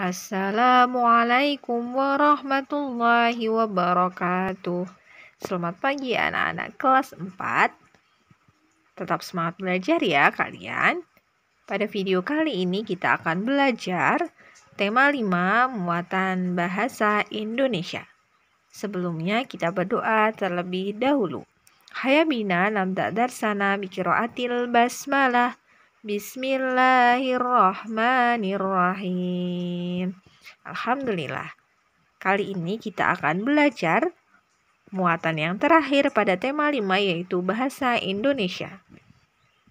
Assalamualaikum warahmatullahi wabarakatuh. Selamat pagi anak-anak kelas 4. Tetap semangat belajar ya kalian. Pada video kali ini kita akan belajar tema 5 muatan bahasa Indonesia. Sebelumnya kita berdoa terlebih dahulu. Hayabina namda darsana basmalah Bismillahirrahmanirrahim. Alhamdulillah. Kali ini kita akan belajar muatan yang terakhir pada tema 5 yaitu bahasa Indonesia.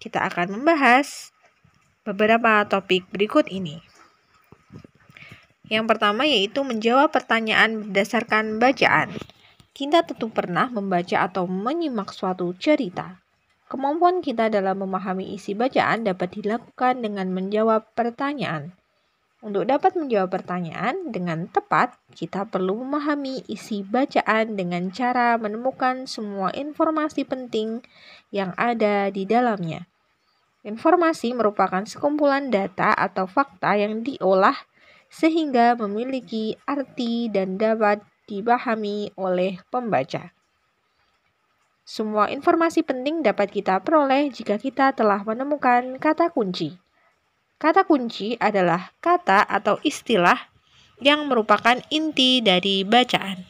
Kita akan membahas beberapa topik berikut ini. Yang pertama yaitu menjawab pertanyaan berdasarkan bacaan. Kita tentu pernah membaca atau menyimak suatu cerita. Kemampuan kita dalam memahami isi bacaan dapat dilakukan dengan menjawab pertanyaan. Untuk dapat menjawab pertanyaan dengan tepat, kita perlu memahami isi bacaan dengan cara menemukan semua informasi penting yang ada di dalamnya. Informasi merupakan sekumpulan data atau fakta yang diolah sehingga memiliki arti dan dapat dibahami oleh pembaca. Semua informasi penting dapat kita peroleh jika kita telah menemukan kata kunci. Kata kunci adalah kata atau istilah yang merupakan inti dari bacaan.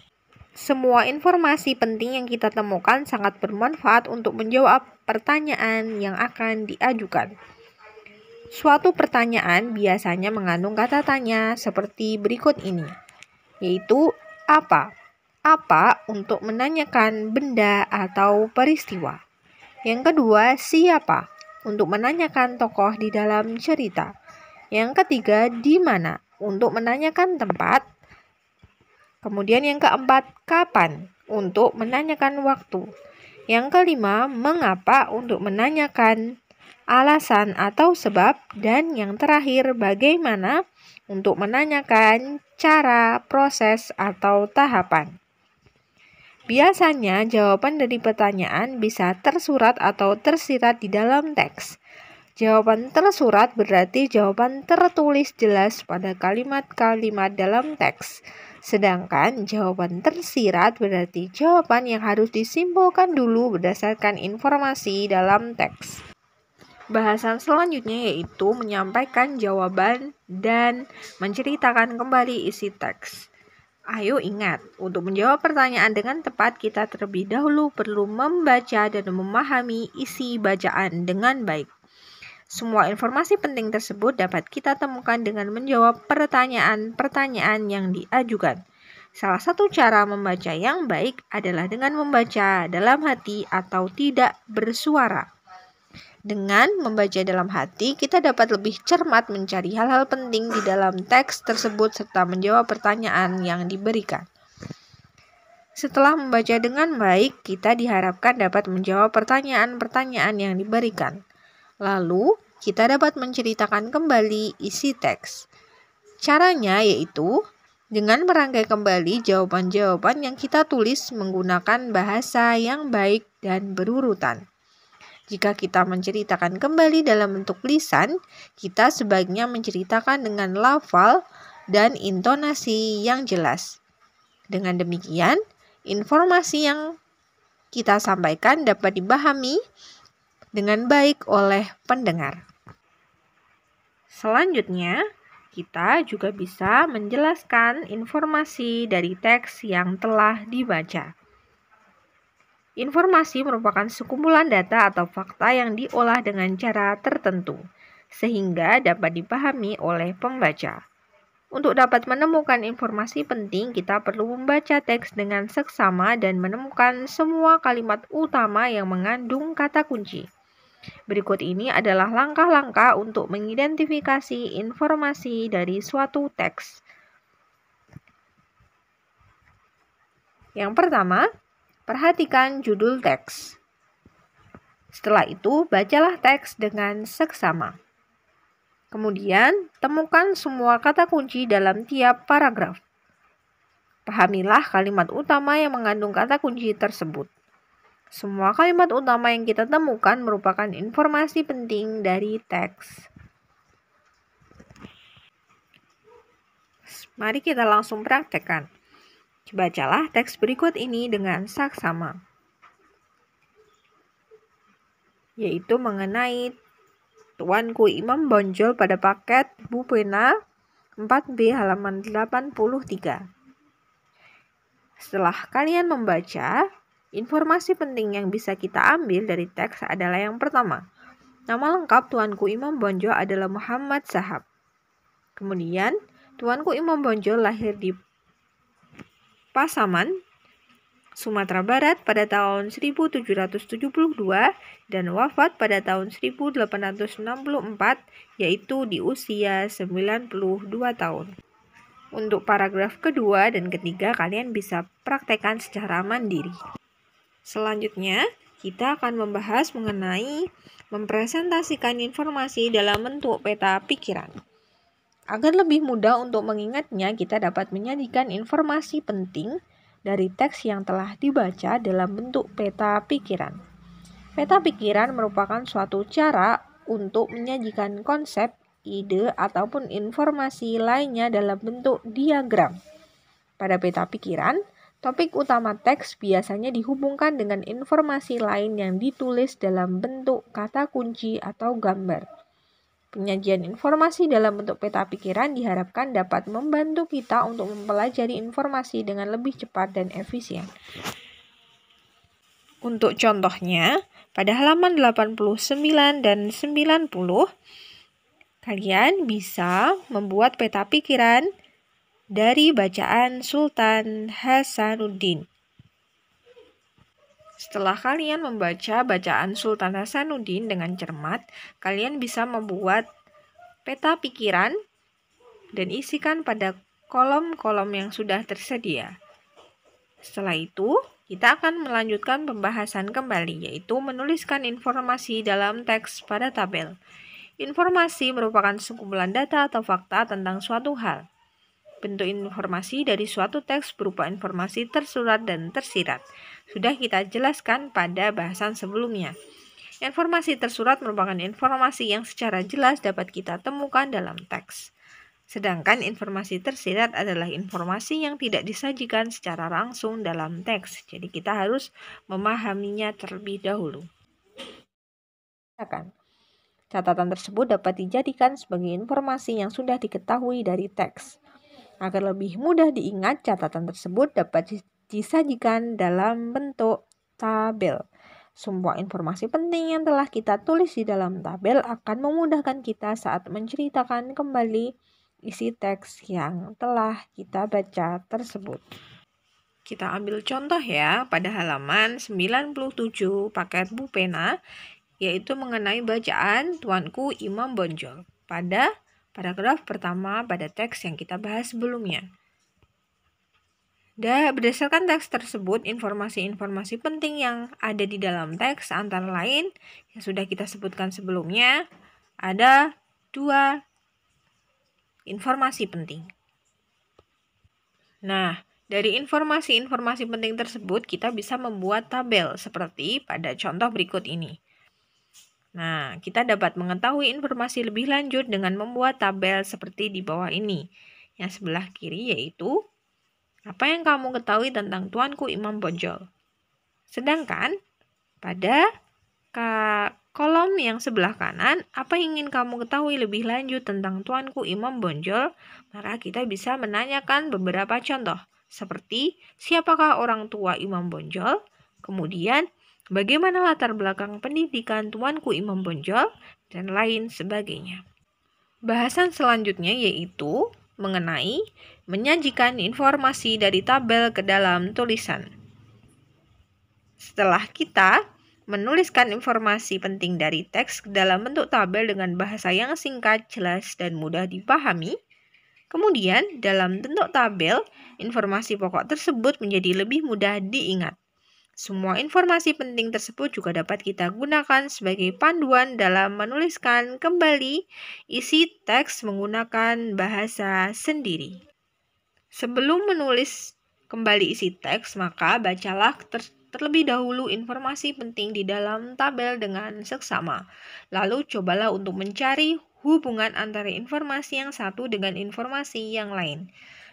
Semua informasi penting yang kita temukan sangat bermanfaat untuk menjawab pertanyaan yang akan diajukan. Suatu pertanyaan biasanya mengandung kata tanya seperti berikut ini, yaitu apa? apa untuk menanyakan benda atau peristiwa. Yang kedua, siapa untuk menanyakan tokoh di dalam cerita. Yang ketiga, di mana untuk menanyakan tempat. Kemudian yang keempat, kapan untuk menanyakan waktu. Yang kelima, mengapa untuk menanyakan alasan atau sebab dan yang terakhir bagaimana untuk menanyakan cara, proses atau tahapan. Biasanya jawaban dari pertanyaan bisa tersurat atau tersirat di dalam teks. Jawaban tersurat berarti jawaban tertulis jelas pada kalimat-kalimat dalam teks. Sedangkan jawaban tersirat berarti jawaban yang harus disimpulkan dulu berdasarkan informasi dalam teks. Bahasan selanjutnya yaitu menyampaikan jawaban dan menceritakan kembali isi teks. Ayo ingat, untuk menjawab pertanyaan dengan tepat kita terlebih dahulu perlu membaca dan memahami isi bacaan dengan baik. Semua informasi penting tersebut dapat kita temukan dengan menjawab pertanyaan-pertanyaan yang diajukan. Salah satu cara membaca yang baik adalah dengan membaca dalam hati atau tidak bersuara. Dengan membaca dalam hati, kita dapat lebih cermat mencari hal-hal penting di dalam teks tersebut serta menjawab pertanyaan yang diberikan. Setelah membaca dengan baik, kita diharapkan dapat menjawab pertanyaan-pertanyaan yang diberikan. Lalu, kita dapat menceritakan kembali isi teks. Caranya yaitu dengan merangkai kembali jawaban-jawaban yang kita tulis menggunakan bahasa yang baik dan berurutan. Jika kita menceritakan kembali dalam bentuk lisan, kita sebaiknya menceritakan dengan lafal dan intonasi yang jelas. Dengan demikian, informasi yang kita sampaikan dapat dibahami dengan baik oleh pendengar. Selanjutnya, kita juga bisa menjelaskan informasi dari teks yang telah dibaca. Informasi merupakan sekumpulan data atau fakta yang diolah dengan cara tertentu, sehingga dapat dipahami oleh pembaca. Untuk dapat menemukan informasi penting, kita perlu membaca teks dengan seksama dan menemukan semua kalimat utama yang mengandung kata kunci. Berikut ini adalah langkah-langkah untuk mengidentifikasi informasi dari suatu teks. Yang pertama, Perhatikan judul teks. Setelah itu, bacalah teks dengan seksama. Kemudian, temukan semua kata kunci dalam tiap paragraf. Pahamilah kalimat utama yang mengandung kata kunci tersebut. Semua kalimat utama yang kita temukan merupakan informasi penting dari teks. Mari kita langsung praktekkan. Bacalah teks berikut ini dengan saksama, yaitu mengenai Tuanku Imam Bonjol pada paket Bu Pena 4B halaman 83. Setelah kalian membaca, informasi penting yang bisa kita ambil dari teks adalah yang pertama, nama lengkap Tuanku Imam Bonjol adalah Muhammad Sahab. Kemudian, Tuanku Imam Bonjol lahir di Pasaman, Sumatera Barat pada tahun 1772 dan wafat pada tahun 1864 yaitu di usia 92 tahun. Untuk paragraf kedua dan ketiga kalian bisa praktekkan secara mandiri. Selanjutnya, kita akan membahas mengenai mempresentasikan informasi dalam bentuk peta pikiran. Agar lebih mudah untuk mengingatnya, kita dapat menyajikan informasi penting dari teks yang telah dibaca dalam bentuk peta pikiran. Peta pikiran merupakan suatu cara untuk menyajikan konsep, ide, ataupun informasi lainnya dalam bentuk diagram. Pada peta pikiran, topik utama teks biasanya dihubungkan dengan informasi lain yang ditulis dalam bentuk kata kunci atau gambar. Penyajian informasi dalam bentuk peta pikiran diharapkan dapat membantu kita untuk mempelajari informasi dengan lebih cepat dan efisien. Untuk contohnya, pada halaman 89 dan 90, kalian bisa membuat peta pikiran dari bacaan Sultan Hasanuddin. Setelah kalian membaca bacaan Sultan Hasanuddin dengan cermat, kalian bisa membuat peta pikiran dan isikan pada kolom-kolom yang sudah tersedia. Setelah itu, kita akan melanjutkan pembahasan kembali, yaitu menuliskan informasi dalam teks pada tabel. Informasi merupakan sekumpulan data atau fakta tentang suatu hal. Bentuk informasi dari suatu teks berupa informasi tersurat dan tersirat sudah kita jelaskan pada bahasan sebelumnya. Informasi tersurat merupakan informasi yang secara jelas dapat kita temukan dalam teks. Sedangkan informasi tersirat adalah informasi yang tidak disajikan secara langsung dalam teks. Jadi kita harus memahaminya terlebih dahulu. Catatan tersebut dapat dijadikan sebagai informasi yang sudah diketahui dari teks. Agar lebih mudah diingat, catatan tersebut dapat disajikan dalam bentuk tabel. Semua informasi penting yang telah kita tulis di dalam tabel akan memudahkan kita saat menceritakan kembali isi teks yang telah kita baca tersebut. Kita ambil contoh ya pada halaman 97 paket bupena yaitu mengenai bacaan Tuanku Imam Bonjol pada paragraf pertama pada teks yang kita bahas sebelumnya berdasarkan teks tersebut, informasi-informasi penting yang ada di dalam teks antara lain yang sudah kita sebutkan sebelumnya, ada dua informasi penting. Nah, dari informasi-informasi penting tersebut, kita bisa membuat tabel seperti pada contoh berikut ini. Nah, kita dapat mengetahui informasi lebih lanjut dengan membuat tabel seperti di bawah ini. Yang sebelah kiri yaitu apa yang kamu ketahui tentang tuanku Imam Bonjol. Sedangkan pada kolom yang sebelah kanan, apa yang ingin kamu ketahui lebih lanjut tentang tuanku Imam Bonjol, maka kita bisa menanyakan beberapa contoh, seperti siapakah orang tua Imam Bonjol, kemudian bagaimana latar belakang pendidikan tuanku Imam Bonjol, dan lain sebagainya. Bahasan selanjutnya yaitu mengenai menyajikan informasi dari tabel ke dalam tulisan. Setelah kita menuliskan informasi penting dari teks dalam bentuk tabel dengan bahasa yang singkat, jelas, dan mudah dipahami, kemudian dalam bentuk tabel, informasi pokok tersebut menjadi lebih mudah diingat. Semua informasi penting tersebut juga dapat kita gunakan sebagai panduan dalam menuliskan kembali isi teks menggunakan bahasa sendiri. Sebelum menulis kembali isi teks, maka bacalah ter terlebih dahulu informasi penting di dalam tabel dengan seksama. Lalu cobalah untuk mencari hubungan antara informasi yang satu dengan informasi yang lain.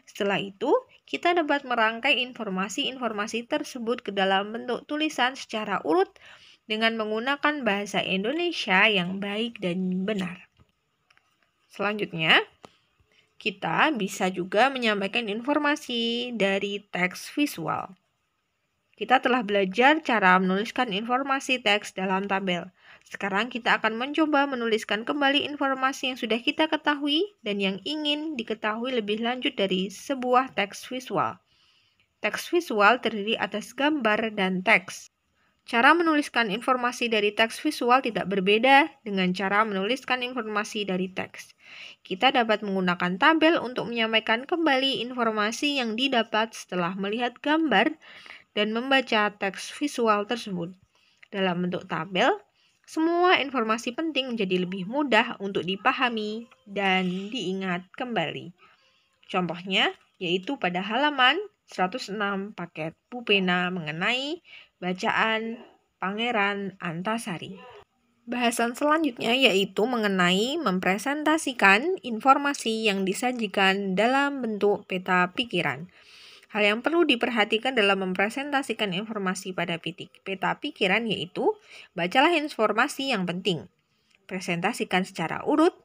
Setelah itu, kita dapat merangkai informasi-informasi tersebut ke dalam bentuk tulisan secara urut dengan menggunakan bahasa Indonesia yang baik dan benar. Selanjutnya, kita bisa juga menyampaikan informasi dari teks visual. Kita telah belajar cara menuliskan informasi teks dalam tabel. Sekarang kita akan mencoba menuliskan kembali informasi yang sudah kita ketahui dan yang ingin diketahui lebih lanjut dari sebuah teks visual. Teks visual terdiri atas gambar dan teks. Cara menuliskan informasi dari teks visual tidak berbeda dengan cara menuliskan informasi dari teks. Kita dapat menggunakan tabel untuk menyampaikan kembali informasi yang didapat setelah melihat gambar dan membaca teks visual tersebut. Dalam bentuk tabel, semua informasi penting menjadi lebih mudah untuk dipahami dan diingat kembali. Contohnya yaitu pada halaman 106 paket Pupena mengenai bacaan Pangeran Antasari. Bahasan selanjutnya yaitu mengenai mempresentasikan informasi yang disajikan dalam bentuk peta pikiran. Hal yang perlu diperhatikan dalam mempresentasikan informasi pada peta pikiran yaitu bacalah informasi yang penting, presentasikan secara urut,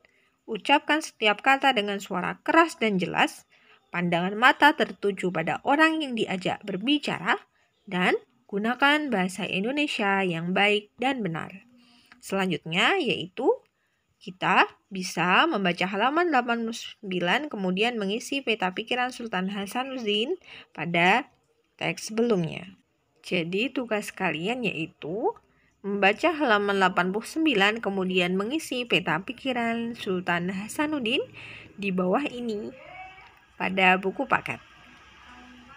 ucapkan setiap kata dengan suara keras dan jelas, pandangan mata tertuju pada orang yang diajak berbicara, dan gunakan bahasa Indonesia yang baik dan benar. Selanjutnya yaitu kita bisa membaca halaman 89 kemudian mengisi peta pikiran Sultan Hasanuddin pada teks sebelumnya. Jadi tugas kalian yaitu membaca halaman 89 kemudian mengisi peta pikiran Sultan Hasanuddin di bawah ini pada buku paket.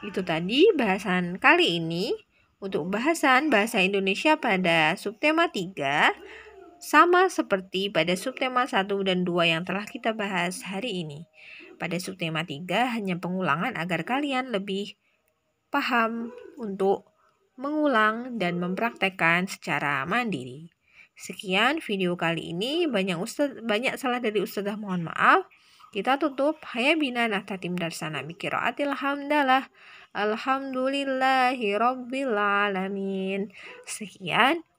Itu tadi bahasan kali ini. Untuk bahasan bahasa Indonesia pada subtema 3, sama seperti pada subtema 1 dan 2 yang telah kita bahas hari ini. Pada subtema 3 hanya pengulangan agar kalian lebih paham untuk mengulang dan mempraktekkan secara mandiri. Sekian video kali ini. Banyak ustaz, banyak salah dari ustazah mohon maaf. Kita tutup. Hayabina nahtatim darsana mikiraatil hamdalah. Alhamdulillahi rabbil alamin. Sekian.